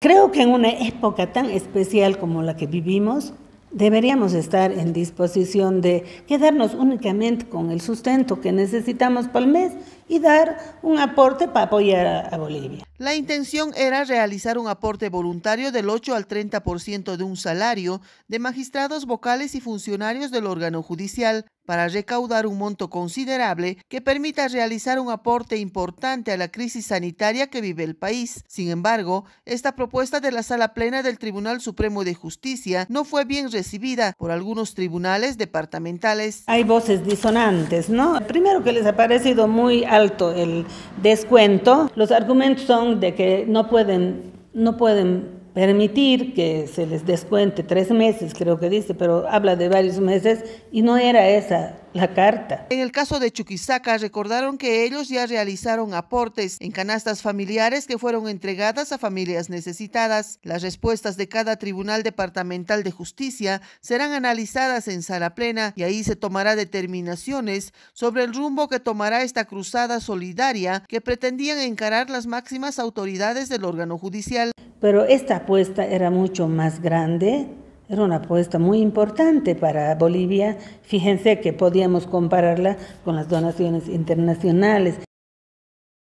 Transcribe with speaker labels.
Speaker 1: Creo que en una época tan especial como la que vivimos, deberíamos estar en disposición de quedarnos únicamente con el sustento que necesitamos para el mes y dar un aporte para apoyar a, Bolivia.
Speaker 2: La intención era realizar un aporte voluntario del 8 al 30% de un salario de magistrados vocales y funcionarios del órgano judicial para recaudar un monto considerable que permita realizar un aporte importante a la crisis sanitaria que vive el país. Sin embargo, esta propuesta de la Sala Plena del Tribunal Supremo de Justicia no fue bien
Speaker 1: recibida por algunos tribunales departamentales. Hay voces disonantes, ¿no? Primero que les ha parecido muy alto el descuento, los argumentos son de que no pueden, no pueden permitir que se les descuente tres meses, creo que dice, pero habla de varios meses y no era esa la carta. En el caso de
Speaker 2: Chuquisaca, recordaron que ellos ya realizaron aportes en canastas familiares que fueron entregadas a familias necesitadas. Las respuestas de cada Tribunal Departamental de Justicia serán analizadas en sala plena y ahí se tomará determinaciones sobre el rumbo que tomará esta cruzada solidaria que pretendían encarar las máximas autoridades del
Speaker 1: órgano judicial. Pero esta apuesta era mucho más grande, era una apuesta muy importante para Bolivia. Fíjense que podíamos compararla con las donaciones internacionales.